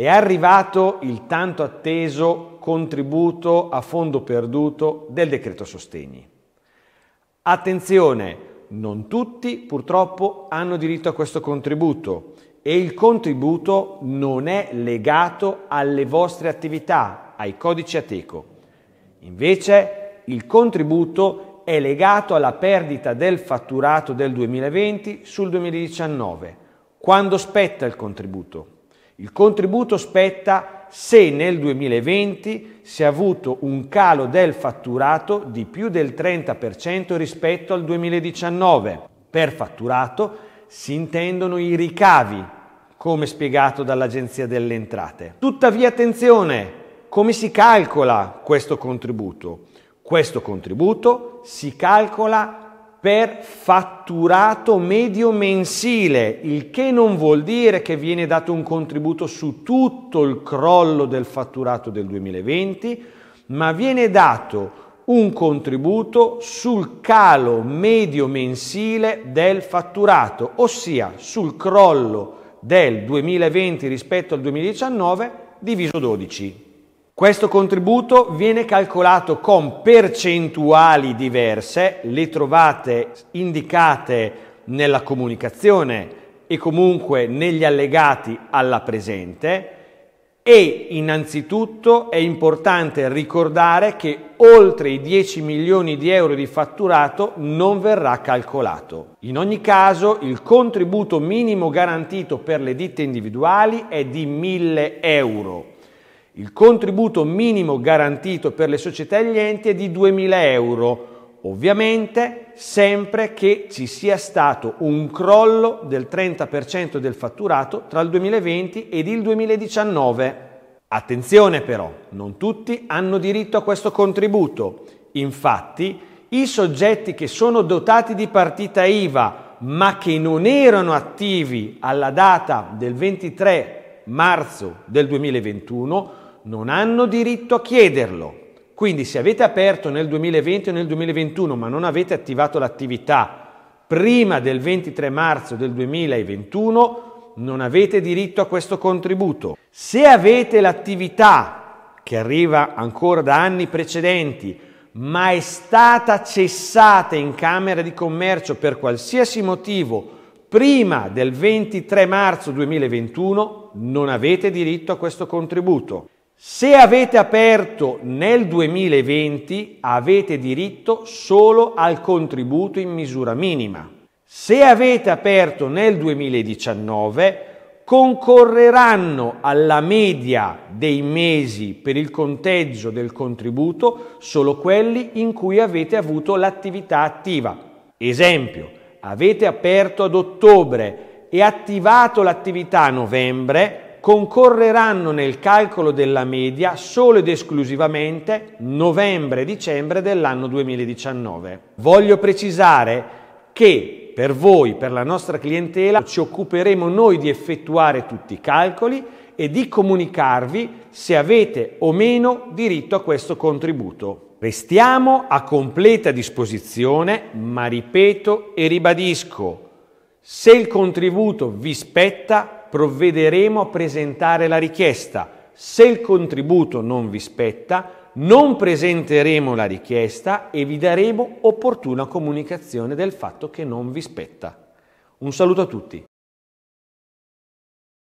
È arrivato il tanto atteso contributo a fondo perduto del decreto sostegni. Attenzione, non tutti purtroppo hanno diritto a questo contributo e il contributo non è legato alle vostre attività, ai codici ATECO. Invece il contributo è legato alla perdita del fatturato del 2020 sul 2019. Quando spetta il contributo? Il contributo spetta se nel 2020 si è avuto un calo del fatturato di più del 30% rispetto al 2019. Per fatturato si intendono i ricavi, come spiegato dall'Agenzia delle Entrate. Tuttavia attenzione, come si calcola questo contributo? Questo contributo si calcola per fatturato medio mensile, il che non vuol dire che viene dato un contributo su tutto il crollo del fatturato del 2020, ma viene dato un contributo sul calo medio mensile del fatturato, ossia sul crollo del 2020 rispetto al 2019 diviso 12. Questo contributo viene calcolato con percentuali diverse, le trovate indicate nella comunicazione e comunque negli allegati alla presente e innanzitutto è importante ricordare che oltre i 10 milioni di euro di fatturato non verrà calcolato. In ogni caso il contributo minimo garantito per le ditte individuali è di 1000 euro il contributo minimo garantito per le società e gli enti è di 2.000 euro, ovviamente sempre che ci sia stato un crollo del 30% del fatturato tra il 2020 ed il 2019. Attenzione però, non tutti hanno diritto a questo contributo. Infatti, i soggetti che sono dotati di partita IVA ma che non erano attivi alla data del 23 marzo del 2021 non hanno diritto a chiederlo. Quindi se avete aperto nel 2020 o nel 2021 ma non avete attivato l'attività prima del 23 marzo del 2021, non avete diritto a questo contributo. Se avete l'attività che arriva ancora da anni precedenti, ma è stata cessata in Camera di Commercio per qualsiasi motivo prima del 23 marzo 2021, non avete diritto a questo contributo. Se avete aperto nel 2020 avete diritto solo al contributo in misura minima. Se avete aperto nel 2019 concorreranno alla media dei mesi per il conteggio del contributo solo quelli in cui avete avuto l'attività attiva. Esempio, avete aperto ad ottobre e attivato l'attività a novembre, concorreranno nel calcolo della media solo ed esclusivamente novembre e dicembre dell'anno 2019. Voglio precisare che per voi, per la nostra clientela, ci occuperemo noi di effettuare tutti i calcoli e di comunicarvi se avete o meno diritto a questo contributo. Restiamo a completa disposizione, ma ripeto e ribadisco, se il contributo vi spetta, provvederemo a presentare la richiesta. Se il contributo non vi spetta, non presenteremo la richiesta e vi daremo opportuna comunicazione del fatto che non vi spetta. Un saluto a tutti.